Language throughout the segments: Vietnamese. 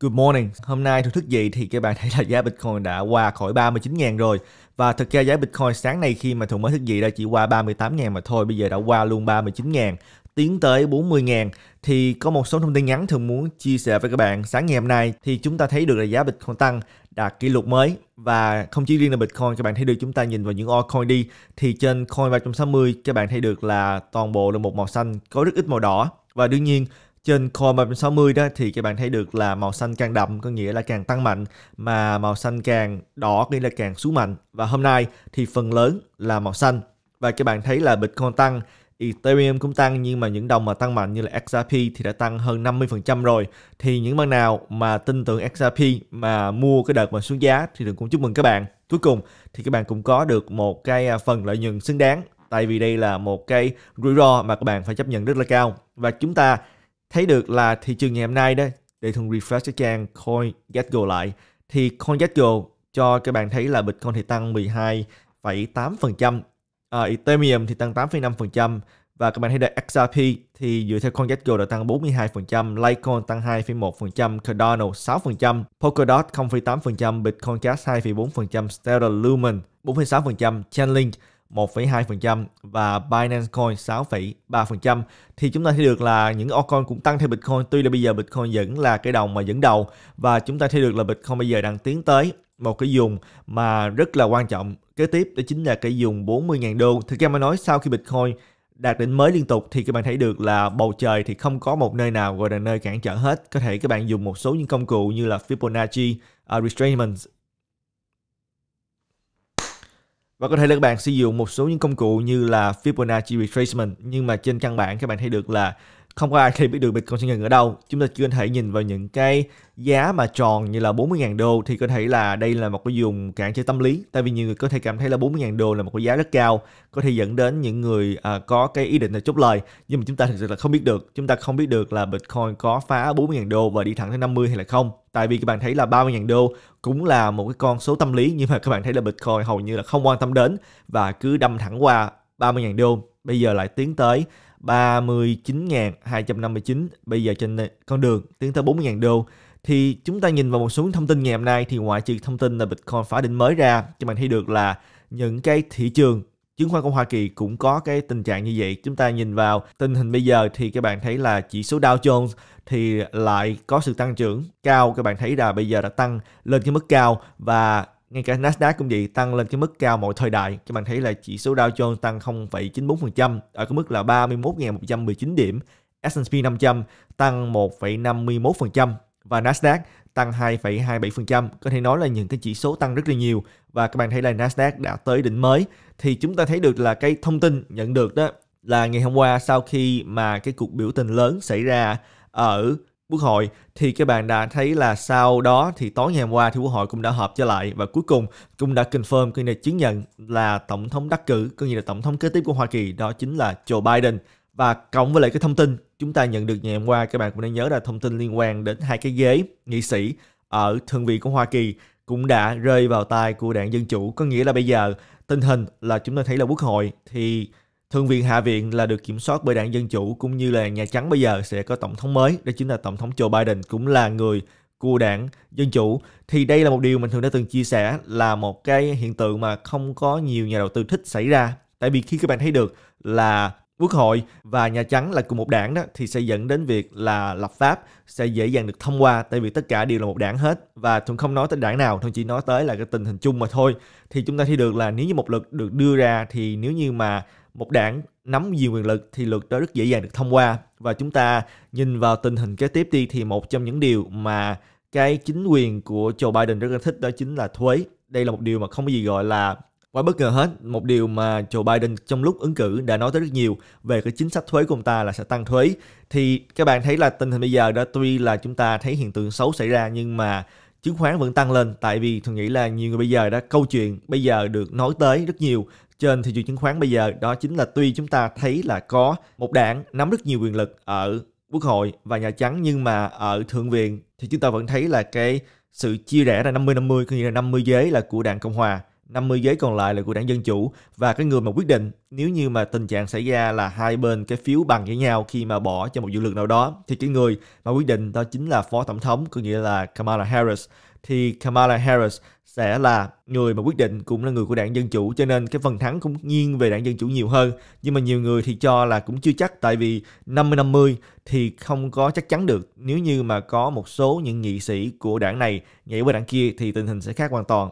Good morning. Hôm nay thưởng thức gì thì các bạn thấy là giá Bitcoin đã qua khỏi 39.000 rồi. Và thực ra giá Bitcoin sáng nay khi mà Thuận mới thức dậy đã chỉ qua 38.000 mà thôi, bây giờ đã qua luôn 39.000, tiến tới 40.000 thì có một số thông tin ngắn thường muốn chia sẻ với các bạn. Sáng ngày hôm nay thì chúng ta thấy được là giá Bitcoin tăng đạt kỷ lục mới và không chỉ riêng là Bitcoin các bạn thấy được chúng ta nhìn vào những altcoin đi thì trên coin 360 các bạn thấy được là toàn bộ là một màu xanh có rất ít màu đỏ và đương nhiên trên Core 360 đó thì các bạn thấy được là màu xanh càng đậm có nghĩa là càng tăng mạnh mà màu xanh càng đỏ nghĩa là càng xuống mạnh và hôm nay thì phần lớn là màu xanh và các bạn thấy là Bitcoin tăng Ethereum cũng tăng nhưng mà những đồng mà tăng mạnh như là XRP thì đã tăng hơn 50% rồi. Thì những bạn nào mà tin tưởng XRP mà mua cái đợt mà xuống giá thì đừng cũng chúc mừng các bạn. Cuối cùng thì các bạn cũng có được một cái à, phần lợi nhuận xứng đáng tại vì đây là một cái rủi ro mà các bạn phải chấp nhận rất là cao và chúng ta thấy được là thị trường ngày hôm nay đó để thường refresh cái trang coin CoinGecko lại thì coin CoinGecko cho các bạn thấy là Bitcoin thì tăng 12,8% à, Ethereum thì tăng 8,5% và các bạn thấy là XRP thì dựa theo coin CoinGecko đã tăng 42%, Litecoin tăng 2,1%, Cardano 6%, Polkadot 0,8%, Bitcoin Cash 2,4%, Stellar Lumen 4,6%, Chainlink 1,2% và Binance Coin 6,3% thì chúng ta thấy được là những altcoin cũng tăng theo Bitcoin tuy là bây giờ Bitcoin vẫn là cái đồng mà dẫn đầu và chúng ta thấy được là Bitcoin bây giờ đang tiến tới một cái vùng mà rất là quan trọng kế tiếp đó chính là cái vùng 40.000 đô thực ra mà nói sau khi Bitcoin đạt đỉnh mới liên tục thì các bạn thấy được là bầu trời thì không có một nơi nào gọi là nơi cản trở hết. Có thể các bạn dùng một số những công cụ như là Fibonacci, uh, Restrainment và có thể là các bạn sử dụng một số những công cụ như là Fibonacci Retracement nhưng mà trên căn bản các bạn thấy được là không có ai thì biết được Bitcoin sẽ ngừng ở đâu. Chúng ta chỉ có thể nhìn vào những cái giá mà tròn như là 40.000 đô thì có thể là đây là một cái dùng cản trở tâm lý. Tại vì nhiều người có thể cảm thấy là 40.000 đô là một cái giá rất cao, có thể dẫn đến những người à, có cái ý định là chốt lời. Nhưng mà chúng ta thực sự là không biết được. Chúng ta không biết được là Bitcoin có phá 40.000 đô và đi thẳng tới 50 hay là không. Tại vì các bạn thấy là 30.000 đô cũng là một cái con số tâm lý nhưng mà các bạn thấy là Bitcoin hầu như là không quan tâm đến và cứ đâm thẳng qua 30.000 đô. Bây giờ lại tiến tới 39.259 bây giờ trên con đường tiến tới 40.000 đô thì chúng ta nhìn vào một số thông tin ngày hôm nay thì ngoại trừ thông tin là Bitcoin phá đỉnh mới ra cho bạn thấy được là những cái thị trường chứng khoán của Hoa Kỳ cũng có cái tình trạng như vậy. Chúng ta nhìn vào tình hình bây giờ thì các bạn thấy là chỉ số Dow Jones thì lại có sự tăng trưởng cao. Các bạn thấy là bây giờ đã tăng lên cái mức cao và ngay cả Nasdaq cũng vậy tăng lên cái mức cao mọi thời đại các bạn thấy là chỉ số Dow Jones tăng 0,94% ở cái mức là 31.119 điểm S&P 500 tăng 1,51% và Nasdaq tăng 2,27%. Có thể nói là những cái chỉ số tăng rất là nhiều và các bạn thấy là Nasdaq đã tới đỉnh mới thì chúng ta thấy được là cái thông tin nhận được đó là ngày hôm qua sau khi mà cái cuộc biểu tình lớn xảy ra ở Quốc hội thì các bạn đã thấy là sau đó thì tối ngày hôm qua thì Quốc hội cũng đã họp trở lại và cuối cùng cũng đã confirm cái này chứng nhận là tổng thống đắc cử có nghĩa là tổng thống kế tiếp của Hoa Kỳ đó chính là Joe Biden và cộng với lại cái thông tin chúng ta nhận được ngày hôm qua các bạn cũng nên nhớ là thông tin liên quan đến hai cái ghế nghị sĩ ở thượng viện của Hoa Kỳ cũng đã rơi vào tay của đảng Dân Chủ có nghĩa là bây giờ tình hình là chúng ta thấy là Quốc hội thì Thượng viện Hạ viện là được kiểm soát bởi đảng Dân Chủ cũng như là Nhà Trắng bây giờ sẽ có tổng thống mới, đó chính là Tổng thống Joe Biden cũng là người của đảng Dân Chủ. Thì đây là một điều mình thường đã từng chia sẻ là một cái hiện tượng mà không có nhiều nhà đầu tư thích xảy ra. Tại vì khi các bạn thấy được là Quốc hội và Nhà Trắng là cùng một đảng đó thì sẽ dẫn đến việc là lập pháp sẽ dễ dàng được thông qua tại vì tất cả đều là một đảng hết và thường không nói tới đảng nào thường chỉ nói tới là cái tình hình chung mà thôi thì chúng ta thấy được là nếu như một lực được đưa ra thì nếu như mà một đảng nắm nhiều quyền lực thì luật đó rất dễ dàng được thông qua và chúng ta nhìn vào tình hình kế tiếp đi thì một trong những điều mà cái chính quyền của Joe Biden rất là thích đó chính là thuế. Đây là một điều mà không có gì gọi là quá bất ngờ hết. Một điều mà Joe Biden trong lúc ứng cử đã nói tới rất nhiều về cái chính sách thuế của ông ta là sẽ tăng thuế. Thì các bạn thấy là tình hình bây giờ đó tuy là chúng ta thấy hiện tượng xấu xảy ra nhưng mà chứng khoán vẫn tăng lên tại vì tôi nghĩ là nhiều người bây giờ đã câu chuyện bây giờ được nói tới rất nhiều trên thị trường chứng khoán bây giờ đó chính là tuy chúng ta thấy là có một đảng nắm rất nhiều quyền lực ở Quốc hội và Nhà Trắng nhưng mà ở Thượng viện thì chúng ta vẫn thấy là cái sự chia rẽ là 50-50 có nghĩa là 50 ghế là của đảng Cộng Hòa 50 ghế còn lại là của đảng Dân Chủ và cái người mà quyết định nếu như mà tình trạng xảy ra là hai bên cái phiếu bằng với nhau khi mà bỏ cho một dự luật nào đó thì cái người mà quyết định đó chính là phó tổng thống có nghĩa là Kamala Harris thì Kamala Harris sẽ là người mà quyết định cũng là người của đảng Dân Chủ cho nên cái phần thắng cũng nghiêng về đảng Dân Chủ nhiều hơn. Nhưng mà nhiều người thì cho là cũng chưa chắc tại vì 50-50 thì không có chắc chắn được. Nếu như mà có một số những nghị sĩ của đảng này nhảy qua đảng kia thì tình hình sẽ khác hoàn toàn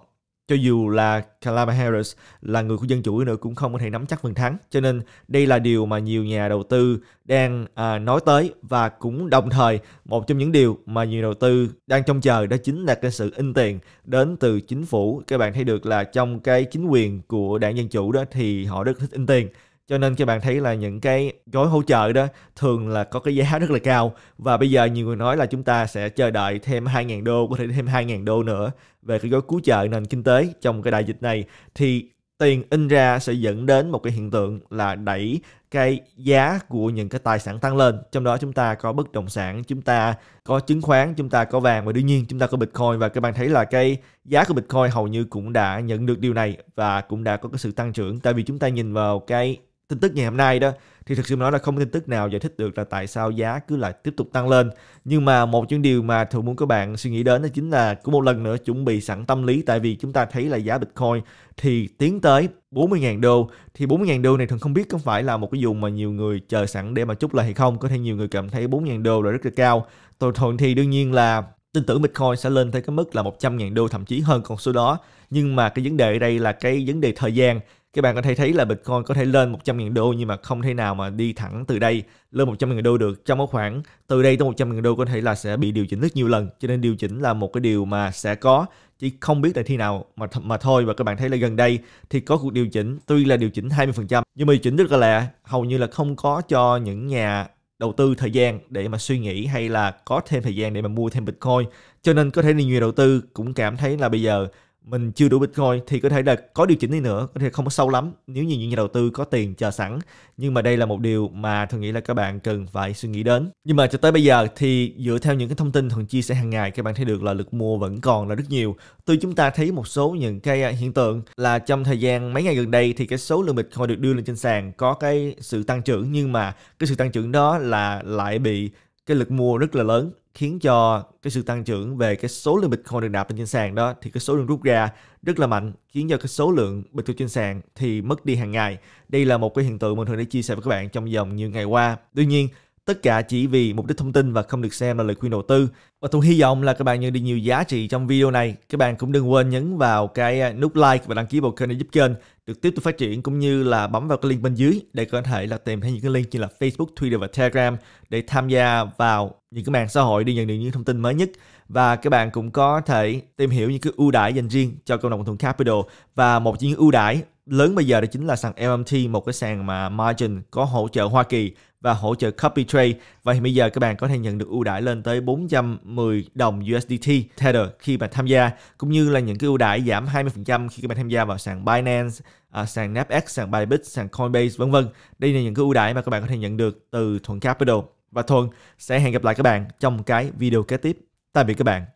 cho dù là Kamala Harris là người của dân chủ nữa cũng không có thể nắm chắc phần thắng. Cho nên đây là điều mà nhiều nhà đầu tư đang à, nói tới và cũng đồng thời một trong những điều mà nhiều đầu tư đang trông chờ đó chính là cái sự in tiền đến từ chính phủ. Các bạn thấy được là trong cái chính quyền của đảng Dân Chủ đó thì họ rất thích in tiền cho nên các bạn thấy là những cái gói hỗ trợ đó thường là có cái giá rất là cao và bây giờ nhiều người nói là chúng ta sẽ chờ đợi thêm 2.000 đô có thể thêm 2.000 đô nữa về cái gói cứu trợ nền kinh tế trong cái đại dịch này thì tiền in ra sẽ dẫn đến một cái hiện tượng là đẩy cái giá của những cái tài sản tăng lên trong đó chúng ta có bất động sản chúng ta có chứng khoán chúng ta có vàng và đương nhiên chúng ta có bitcoin và các bạn thấy là cái giá của bitcoin hầu như cũng đã nhận được điều này và cũng đã có cái sự tăng trưởng tại vì chúng ta nhìn vào cái tin tức ngày hôm nay đó thì thực sự nói là không có tin tức nào giải thích được là tại sao giá cứ lại tiếp tục tăng lên nhưng mà một những điều mà thường muốn các bạn suy nghĩ đến đó chính là cũng một lần nữa chuẩn bị sẵn tâm lý tại vì chúng ta thấy là giá Bitcoin thì tiến tới 40.000 đô thì 40.000 đô này thường không biết có phải là một cái vùng mà nhiều người chờ sẵn để mà chút lời hay không có thể nhiều người cảm thấy 4.000 đô là rất là cao tôi thuận thì đương nhiên là tin tưởng Bitcoin sẽ lên tới cái mức là 100.000 đô thậm chí hơn con số đó nhưng mà cái vấn đề ở đây là cái vấn đề thời gian các bạn có thể thấy là Bitcoin có thể lên 100.000 đô nhưng mà không thể nào mà đi thẳng từ đây lên 100.000 đô được trong một khoảng từ đây tới 100.000 đô có thể là sẽ bị điều chỉnh rất nhiều lần cho nên điều chỉnh là một cái điều mà sẽ có chỉ không biết là khi nào mà th- mà thôi và các bạn thấy là gần đây thì có cuộc điều chỉnh tuy là điều chỉnh 20% nhưng mà điều chỉnh rất là lạ hầu như là không có cho những nhà đầu tư thời gian để mà suy nghĩ hay là có thêm thời gian để mà mua thêm Bitcoin cho nên có thể là nhiều đầu tư cũng cảm thấy là bây giờ mình chưa đủ Bitcoin thì có thể là có điều chỉnh đi nữa, có thể không có sâu lắm nếu như những nhà đầu tư có tiền chờ sẵn. Nhưng mà đây là một điều mà thường nghĩ là các bạn cần phải suy nghĩ đến. Nhưng mà cho tới bây giờ thì dựa theo những cái thông tin thường chia sẻ hàng ngày các bạn thấy được là lực mua vẫn còn là rất nhiều. Tuy chúng ta thấy một số những cái à, hiện tượng là trong thời gian mấy ngày gần đây thì cái số lượng Bitcoin được đưa lên trên sàn có cái sự tăng trưởng nhưng mà cái sự tăng trưởng đó là lại bị cái lực mua rất là lớn khiến cho cái sự tăng trưởng về cái số lượng Bitcoin được nạp lên trên sàn đó thì cái số lượng rút ra rất là mạnh khiến cho cái số lượng Bitcoin trên sàn thì mất đi hàng ngày. Đây là một cái hiện tượng mình thường để chia sẻ với các bạn trong dòng nhiều ngày qua. Tuy nhiên Tất cả chỉ vì mục đích thông tin và không được xem là lời khuyên đầu tư. Và tôi hy vọng là các bạn nhận được nhiều giá trị trong video này. Các bạn cũng đừng quên nhấn vào cái à, nút like và đăng ký vào kênh để giúp kênh được tiếp tục phát triển cũng như là bấm vào cái link bên dưới để có thể là tìm thấy những cái link như là Facebook, Twitter và Telegram để tham gia vào những cái mạng xã hội để nhận được những thông tin mới nhất và các bạn cũng có thể tìm hiểu những cái ưu đãi dành riêng cho cộng đồng thuận capital và một những ưu đãi lớn bây giờ đó chính là sàn MMT một cái sàn mà margin có hỗ trợ Hoa Kỳ và hỗ trợ copy trade. hiện bây giờ các bạn có thể nhận được ưu đãi lên tới 410 đồng USDT Tether khi bạn tham gia, cũng như là những cái ưu đãi giảm 20% khi các bạn tham gia vào sàn Binance, à, sàn NAPX, sàn Bybit, sàn Coinbase vân vân. Đây là những cái ưu đãi mà các bạn có thể nhận được từ Thuận Capital. Và Thuận sẽ hẹn gặp lại các bạn trong cái video kế tiếp. Tạm biệt các bạn.